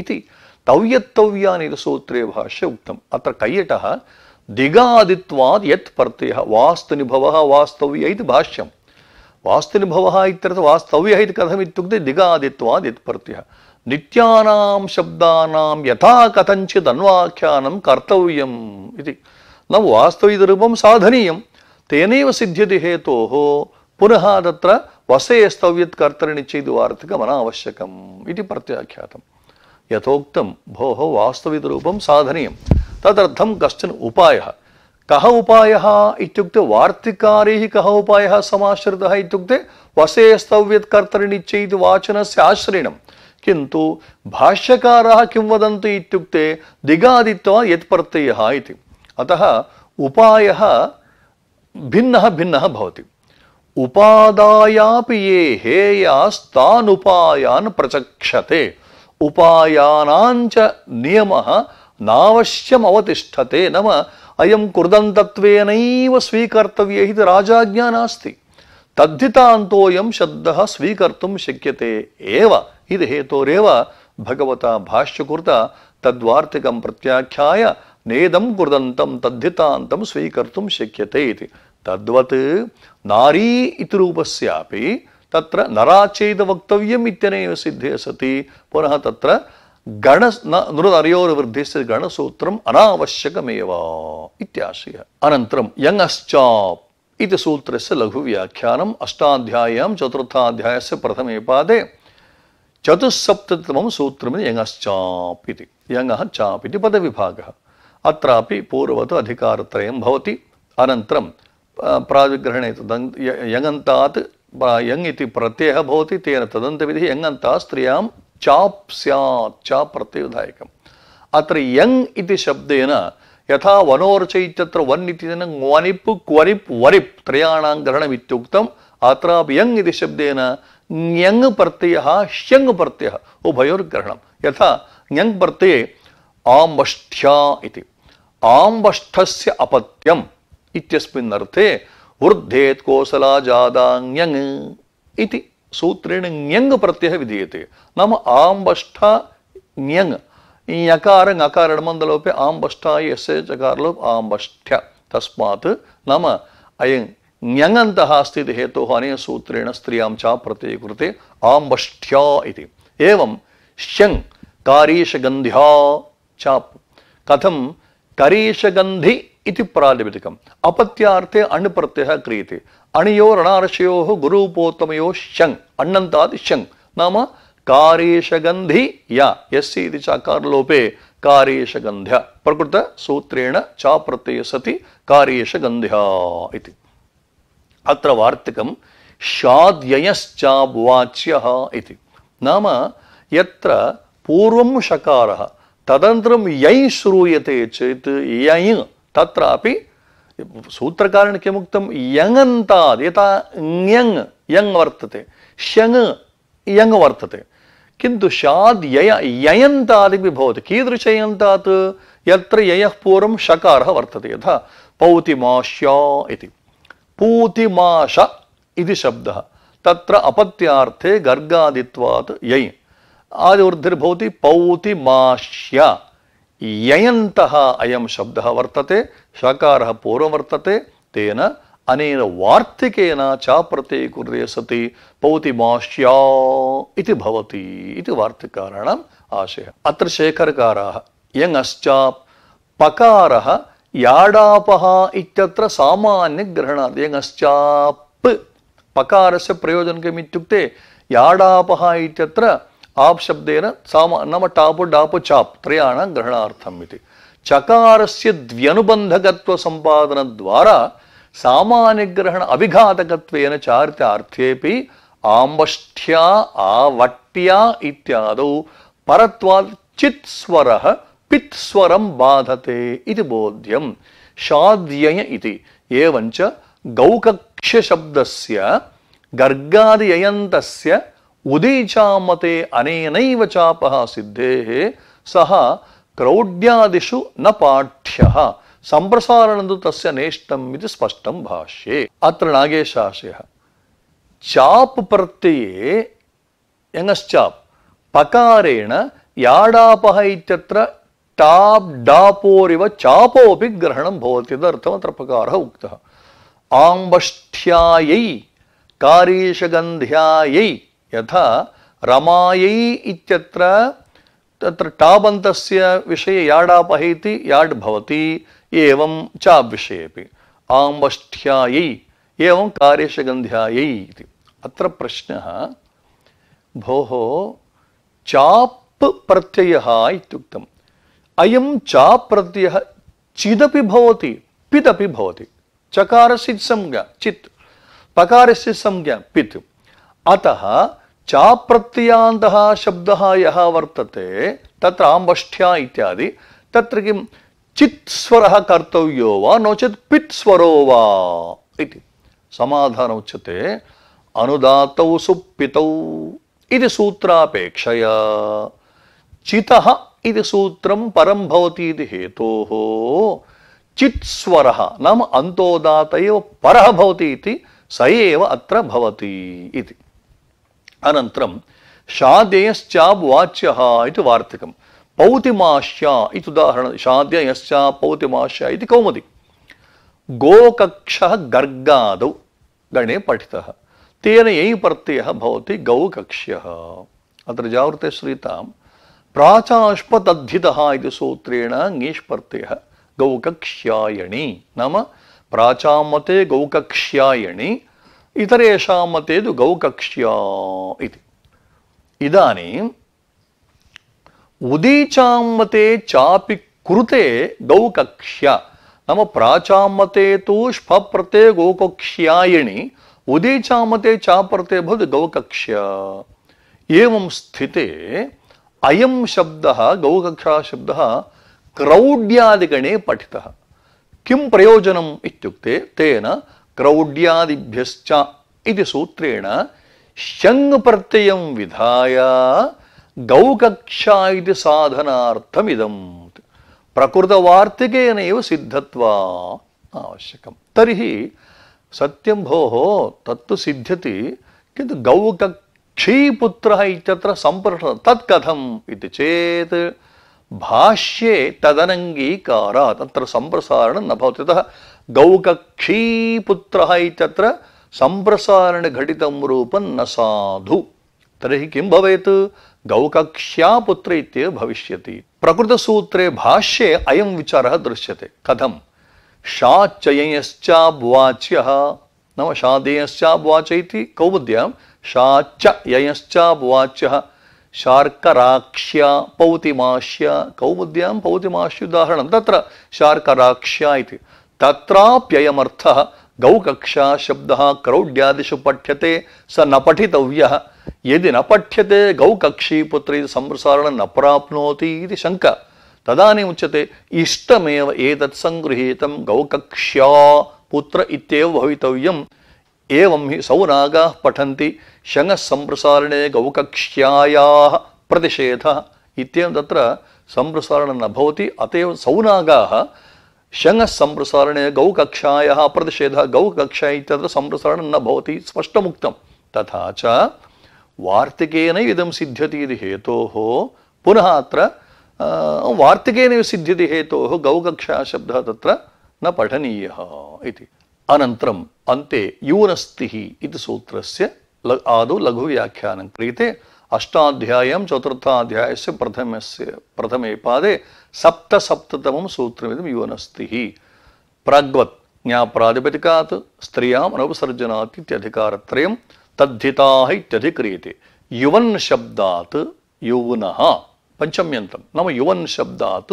इति तव्यत्तव्यानि सूत्रे भाष्य उक्तम् अत्र कैयट दिगादित्वात् यत् प्रत्ययः वास्तुनिभवः वास्तव्य इति भाष्यं वास्तुनिभवः इत्यर्थः वास्तव्यः इति कथम् दिगादित्वात् यत् प्रत्ययः నిత్యానాం శబ్దానాం యథాకథంచిత్ అన్వాఖ్యానం కర్తవ్యం ఇది వాస్తవిక రూపం సాధనీయం తేనేవ సిద్ధ్యతి హేతో పునః తత్ర వసే స్తవ్యత్ కర్తరిని చేదు చేది వార్తకమన ఆవశ్యకం ఇది ప్రత్యాఖ్యాతం యథోక్తం భోహ రూపం సాధనీయం తదర్థం కష్టన ఉపాయ కహ ఉపాయ ఇత్యుక్తే వార్తికారీ కహ ఉపాయ సమాశ్రిత ఇత్యుక్తే వసే స్తవ్యత్ కర్తరిని చేదు వాచన ఆశ్రయణం किन्तु भाष्यकारः किं वदन्ति इत्युक्ते दिगादित्वा यत्प्रत्ययः इति अतः उपायः भिन्नः भिन्नः भवति उपादायापि ये हेयास्तानुपायान् प्रचक्षते उपायानाञ्च नियमः नावश्यम् अवतिष्ठते नाम अयं कुर्दन्तत्वेनैव स्वीकर्तव्यः इति राजाज्ञा नास्ति तद्धितान्तोऽयं शब्दः स्वीकर्तुं शक्यते एव ಇದು ಹೇತೋರೇವ ಭಗವತ ಭಾಷ್ಯಕೃತ ತದ್ವಾರ್ಥಿಕಂ ಪ್ರತ್ಯಾಖ್ಯಾಯ ನೇದಂ ಕುರ್ದಂತಂ ತದ್ಧಿತಾಂತಂ ಸ್ವೀಕರ್ತು ಶಕ್ಯತೆ ಇತಿ ತದ್ವತ್ ನಾರೀ ಇತಿ ರೂಪಸ್ಯಾಪಿ ತತ್ರ ನರಾಚೇದ ವಕ್ತವ್ಯಂ ಇತ್ಯನೇವ ಸಿದ್ಧೇ ಸತಿ ಪುನಃ ತತ್ರ ಗಣ ನೃದರ್ಯೋರ್ವೃದ್ಧಿಸ್ ಗಣಸೂತ್ರಂ ಅನಾವಶ್ಯಕಮೇವ ಇತ್ಯಾಶಯ ಅನಂತರಂ ಯಂಗಶ್ಚಾಪ್ इति सूत्र से लघु व्याख्यानम अष्टाध्याय्याम चतुर्थाध्याय से प्रथमे पादे చతుస్సప్తమం సూత్రమిది యంగశ్చాప్ ఇది యంగ చాప్ ఇది పదవిభాగ అత్రాపి పూర్వతు అధికారత్రయం భవతి అనంతరం ప్రావిగ్రహణే యంగంతాత్ యంగ్ ఇది ప్రత్యయ భవతి తేన తదంత విధి యంగంతా స్త్రియాం చాప్ స్యాత్ చాప్ ప్రత్యయదాయకం అత్ర యంగ్ ఇది శబ్దేన యథా వనోర్చైత్యత్ర వన్ ఇది వనిప్ క్వరిప్ వరిప్ త్రయాణాం గ్రహణం ఇత్యుక్తం అత్రాపి యంగ్ ఇది శబ్దేన ञङ् प्रत्ययः श्यङ् प्रत्ययः उभयोर्ग्रहणं यथा ञङ् प्रत्यये आम्बष्ठ्या इति आम्बष्ठस्य अपत्यम् इत्यस्मिन् अर्थे वृद्धेत् कोसला जादा ञङ् इति सूत्रेण ञङ् प्रत्ययः विधीयते नाम आम्बष्ठ ञङ् यकार ङकार णमन्दलोपे आम्बष्ठा यस्य चकारलोप आम्बष्ठ्य तस्मात् नाम अयं ஞங்கந்தः अस्ति हेतोः अनेन सूत्रेण स्त्रियां च प्रत्यये कृते आम्बष्ठ्या इति एवं श्यङ् कारीशगन्ध्या च कथं करीशगन्धि इति प्रालिपिकम् अपत्यार्थे अण् प्रत्ययः क्रियते अणियोरणार्षयोः गुरुपोत्तमयोः श्यङ् अण्णन्तात् श्यङ् नाम कारेशगन्धि या यस्य इति चकारलोपे कारेशगन्ध्य प्रकृतसूत्रेण च प्रत्यये सति कारेशगन्ध्या इति ಅತ್ರ ವಾರ್ತಿಕಂ ಶಾದ್ಯಯಶ್ಚಾಬ್ವಾಚ್ಯಃ ಇತಿ ನಾಮ ಯತ್ರ ಪೂರ್ವಂ ಶಕಾರಃ ತದಂತರಂ ಯೈ ಶ್ರೂಯತೆ ಚೇತ್ ಯೈ ತತ್ರಾಪಿ ಸೂತ್ರಕಾರೇಣ ಕಿಮುಕ್ತಂ ಯಂಗಂತಾದ್ ಯಥಾ ಂಗ್ ಯಂಗ್ ವರ್ತತೆ ಶಂಗ್ ಯಂಗ್ ವರ್ತತೆ किंतु शाद यय ययंतादिपि ಪೂತಿಮಾಶ ಇದು ಶಬ್ದ ತತ್ರ ಅಪತ್ಯಾರ್ಥೆ ಗರ್ಗಾದಿತ್ವಾತ್ ಯೈ ಆದಿವೃದ್ಧಿರ್ಭವತಿ ಪೌತಿಮಾಶ್ಯ ಯಯಂತಹ ಅಯಂ ಶಬ್ದ ವರ್ತತೆ ಶಕಾರ ಪೂರ್ವ ವರ್ತತೆ ತೇನ ಅನೇನ ವಾರ್ತಿಕೇನ ಚಾ ಕುರ್ರೆ ಸತಿ ಪೌತಿಮಾಶ್ಯ ಇತಿ ಭವತಿ ಇತಿ ವಾರ್ತಿಕಾರಣ ಆಶಯ ಅತ್ರ ಶೇಖರಕಾರ ಯಂಗಶ್ಚ ಪಕಾರ யாடாபகா இத்தியத்திர சாமானிய கிரகணாத் எங்கஸ்சாப்பு பகாரஸ்ய பிரயோஜனம் கிம் இத்துக்தே யாடாபகா இத்தியத்திர ஆப் சப்தேன சாமா நம்ம டாப்பு டாப்பு சாப் திரையான கிரகணார்த்தம் இது చకారస్య ద్వ్యనుబంధకత్వ సంపాదన ద్వారా సామాన్యగ్రహణ అవిఘాతకత్వేన చారిత అర్థేపి ఆంబష్ట్యా ఆవట్ట్యా ఇత్యాదౌ పరత్వాత్ చిత్స్వర பித்ஸ்வரம் பாததே இது போத்தியம் ஷாத்யய இது ஏவஞ்ச கௌகக்ஷப்தஸ்ய கர்காதியந்தஸ்ய உதீச்சாமதே அனேனைவ சாபக சித்தேஹே சஹ क्रौड्यादिषु न पाठ्यः सम्प्रसारणन्तु तस्य नेष्टम् इति स्पष्टं भाष्ये अत्र नागेशाशयः चाप् प्रत्यये यङश्चाप् पकारेण याडापः इत्यत्र ಟಾಪ್ ಡಾಪೋರಿವ ಚಾಪೋಪಿ ಗ್ರಹಣಂ ಭವತಿ ಇದರ್ಥಂ ಅತ್ರ ಪ್ರಕಾರ ಉಕ್ತಃ ಆಂಬಷ್ಠ್ಯಾಯೈ ಕಾರೀಶಗಂಧ್ಯಾಯೈ ಯಥಾ ರಮಾಯೈ ಇತ್ಯತ್ರ तत्र टाबन्तस्य विषये याडापः याड् भवति एवं चाब् विषयेपि आम्बष्ठ्यायै एवं कार्यशगन्ध्यायै इति अत्र प्रश्नः भोः चाप् प्रत्ययः इत्युक्तं अयम चा प्रत्यय चिदपि भवति पिदपि भवति चकारस्य संज्ञा चित् पकारस्य संज्ञा पित् अतः चा प्रत्ययान्तः शब्दः यः वर्तते तत्र आम्बष्ठ्या इत्यादि तत्र किं चित् स्वरः कर्तव्यो वा नो चेत् स्वरो वा इति समाधान उच्यते अनुदातौ सुपितौ इति सूत्रापेक्षया चितः इति सूत्रम परम भवती इति हेतोः चित्स्वर नाम अंतोदात पर भवति इति स एव अत्र भवति इति अनन्तरं शादेयश्चाब्वाच्यः इति वार्तिकं पौतिमाश्या इति उदाहरणं शाद्ययश्चा पौतिमाश्या इति कौमुदी गोकक्षः गर्गादौ गणे पठितः तेन ययि प्रत्ययः भवति गौकक्ष्यः अत्र जावृते श्रीतां ಪ್ರಾಚಾಶ್ವತದ್ಧಿತ ಇದು ಸೂತ್ರೇಣ ङीष्पर्तेः ಗೌಕಕ್ಷ್ಯಾಯಣಿ ನಮ ಪ್ರಾಚಾಮತೆ ಗೌಕಕ್ಷ್ಯಾಯಣಿ ಇತರೇಷಾಂ ಮತೇದು ಗೌಕಕ್ಷ್ಯಾ ಇದೆ ಇದಾನೀಂ ಉದೀಚಾಮತೆ ಚಾಪಿ ಕೃತೆ ಗೌಕಕ್ಷ್ಯ ನಮ್ಮ ಪ್ರಾಚಾಮತೆ ತು ಶ್ವಪ್ರತೆ ಗೋಕಕ್ಷ್ಯಾಯಣಿ ಉದೀಚಾಮತೆ ಚಾಪ್ರತೆ ಭವದು ಗೌಕಕ್ಷ್ಯ ಏವಂ ಸ್ಥಿತೇ అయం శబ్ద గౌకక్షాశబ్ద క్రౌడ్యాదిగణే పఠిత కిం ప్రయోజనం ఇత్యుక్తే తేన క్రౌడ్యాదిభ్యశ్చ ఇది సూత్రేణ శంగ్ ప్రత్యయం విధాయ గౌకక్ష ఇది సాధనార్థమిదం ప్రకృతవార్తికేనైవ సిద్ధత్వా ఆవశ్యకం తర్హి సత్యం భోహో తత్తు సిద్ధ్యతి కింద గౌక क्षीपुत्रः इत्यत्र सम्पृष्टः तत्कथम् इति चेत् भाष्ये तदनङ्गीकारात् अत्र सम्प्रसारणं न भवति यतः गौकक्षीपुत्रः इत्यत्र सम्प्रसारणघटितं रूपं न साधु तर्हि किं भवेत् गौकक्ष्यापुत्र इत्येव भविष्यति प्रकृतसूत्रे भाष्ये अयं विचारः दृश्यते कथं शाच्चयश्चाब्वाच्यः नाम शादेयश्चाब्वाच इति कौमुद्यां ஷாச்ச யயச்சாபுவாச்ச शार्कराक्ष्या पौतिमाश्या कौमुद्यां पौतिमाश्युदाहरणं तत्र शार्कराक्ष्या इति तत्राप्ययमर्थः गौकक्षा शब्दः क्रौड्यादिषु पठ्यते स न पठितव्यः यदि न पठ्यते गौकक्षीपुत्री संसारण न प्राप्नोति इति शङ्का तदानीम् उच्यते इष्टमेव एतत् सङ्गृहीतं गौकक्ष्या पुत्र इत्येव भवितव्यम् एवं हि सौनागाः पठन्ति ಶನ ಸಂಪ್ರಸಾರಣೆ ಪ್ರತಿಷೇಧ ಇತ್ಯಂ ತತ್ರ ಸಂಪ್ರಸಾರಣ ನ ಭವತಿ ಅತೇವ ಸೌನಾಗಾ ಶಂಗ ಸಂಪ್ರಸಾರಣೆ ಗೌಕಕ್ಷಾಯ ಪ್ರತಿಷೇಧ ಗೌಕಕ್ಷ ಇತ್ಯತ್ರ ಸಂಪ್ರಸಾರಣ ನ ಭವತಿ ಸ್ಪಷ್ಟ ಮುಕ್ತ ತಥಾಚ ವಾರ್ತಿಕೇನ ಇದಂ ಸಿದ್ಧತಿ ಇದು ಹೇತೋ ಪುನಃ ಅತ್ರ ವಾರ್ತಿಕೇನ ಸಿದ್ಧತಿ ಹೇತೋ ಗೌಕಕ್ಷಾ ಶಬ್ದ ತತ್ರ ನ ಪಠನೀಯ ಇತಿ ಅನಂತರಂ ಅಂತೆ ಯೂನಸ್ತಿ ಇದು ಸೂತ್ರಸ್ಯ ल आदौ लघुव्याख्यानं क्रियते अष्टाध्यायं चतुर्थाध्यायस्य प्रथमस्य प्रथमे पादे सप्तसप्ततमं सूत्रमिदं युवनस्तिः प्राग्वत् ज्ञाप्रातिपदिकात् स्त्रियाम् अनुपसर्जनात् इत्यधिकारत्रयं तद्धिताः इत्यधिक्रियते युवन् शब्दात् युवनः पञ्चम्यन्त्रं नाम युवन् शब्दात्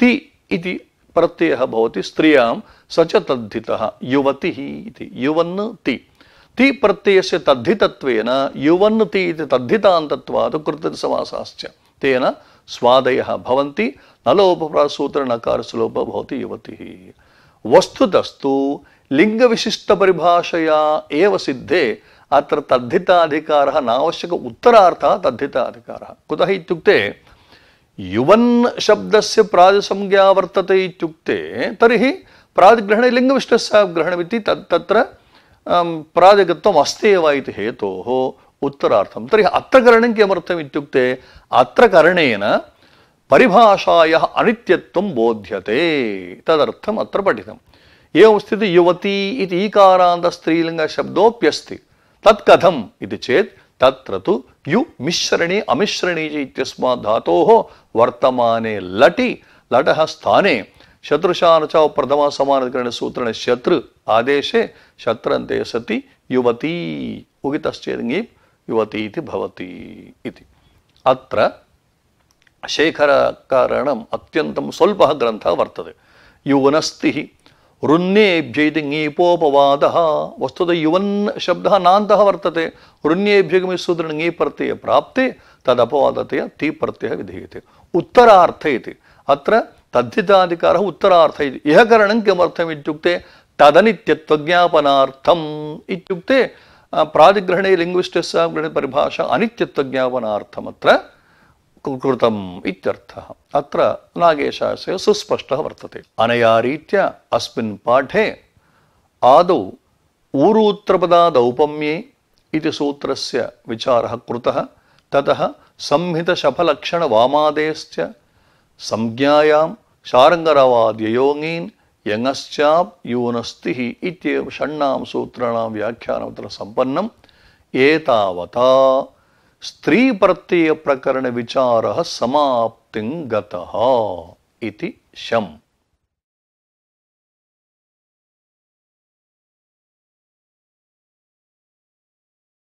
ति इति प्रत्ययः भवति स्त्रियां स च तद्धितः युवतिः इति युवन् ति ತಿ ಪ್ರತ್ಯಯಸ್ಯ ತದ್ಧಿತತ್ವೇನ ಯುವನ್ನುತಿ ಇತಿ ತದ್ಧಿತಾಂತತ್ವಾದ ಕೃತದ ಸಮಾಸಾಶ್ಚ ತೇನ ಸ್ವಾದಯ ಭವಂತಿ ನಲೋಪಪ್ರಾಸೂತ್ರ ನಕಾರ ಸುಲೋಪ ಭವತಿ ಯುವತಿ ವಸ್ತುತಸ್ತು ಲಿಂಗವಿಶಿಷ್ಟ ಪರಿಭಾಷೆಯ ಏವ ಸಿದ್ಧೆ ಅತ್ರ ತದ್ಧಿತಾಧಿಕಾರ ನಾವಶ್ಯಕ ಉತ್ತರಾರ್ಥ ತದ್ಧಿತಾಧಿಕಾರ ಕುತಃ ಇತ್ಯುಕ್ತೆ ಯುವನ್ ಶಬ್ದಸ್ಯ ಪ್ರಾಜಸಂಜ್ಞಾ ವರ್ತತೆ ಇತ್ಯುಕ್ತೆ ತರ್ಹಿ ಪ್ರಾಜಗ್ರಹಣೆ ಲಿಂಗವಿಷ್ಟಸ್ಯ ಗ್ರಹಣವಿತಿ ತತ್ ತತ್ರ ప్రాజగత్వం అస్తే ఇది హేతో ఉత్తరార్థం తర్హి అత్ర కరణం కేమర్థం ఇత్యుక్తే అత్ర కరణేన పరిభాషాయ అనిత్యత్వం బోధ్యతే తదర్థం అత్ర పఠితం ఏం స్థితి యువతి ఇది ఈకారాంత స్త్రీలింగ శబ్దోప్యస్తి తత్కథం ఇది చేత్ తత్ర యు మిశ్రణి అమిశ్రణీజి ఇస్మాత్ ధాతో వర్తమానే లటి లటః స్థానే ಶತ್ರುಶಾನಚಾವ್ ಪ್ರಥಮ ಸಮಾನಕರಣ ಸೂತ್ರಣ ಶತ್ರು ಆದೇಶೆ ಶತ್ರಂತೆ ಸತಿ ಯುವತಿ ಉಗಿತಶ್ಚೇದಂಗಿ ಯುವತಿ ಇತಿ ಭವತಿ ಇತಿ ಅತ್ರ ಕಾರಣ ಅತ್ಯಂತ ಸ್ವಲ್ಪ ಗ್ರಂಥ ವರ್ತದೆ ಯುವನಸ್ತಿ ರುಣ್ಯೇಭ್ಯೈತಿ ङीपोपवाद वस्तुत युवन् शब्दः नान्तः वर्तते ಸೂತ್ರ ङी ಪ್ರತ್ಯಯ ಪ್ರಾಪ್ತಿ ತದಪವಾದತೆಯ ತೀ ಪ್ರತ್ಯಯ ವಿಧೀಯತೆ ಉತ್ತರಾರ್ಥ ಇತಿ ಅತ್ರ ತದ್ಧಿತಾಧಿಕಾರ ಉತ್ತರಾರ್ಥ ಇದು ಇಹಕರಣಂ ಕಮೇ ತದನೇ ಇತ್ಯರ್ಥ ಅತ್ರ ನಾಗೇಶ ಸುಸ್ಪಷ್ಟ ವರ್ತದೆ ಅನೆಯ ರೀತ್ಯ ಅಸ್ಮಿನ್ ಪಾಠೆ ಆದೌ ಆದೌತ್ರ ಪದೌಪಮ್ಯೆ ಇ ಸೂತ್ರ ವಿಚಾರ ಕೃತ ತಪಲಕ್ಷಣವಾಮೇಯಸ್ സംജ്ഞായാം ശാരംഗരവാദ്യയോഗീൻ യങ്ങശ്ചാപ് യൂനസ്തി ഇത്യവ ഷണ്ണാം സൂത്രണാം വ്യാഖ്യാനത്ര സമ്പന്നം ഏതാവത സ്ത്രീ പ്രത്യയ പ്രകരണ വിചാര സമാപ്തിം ഗത ഇതി ശം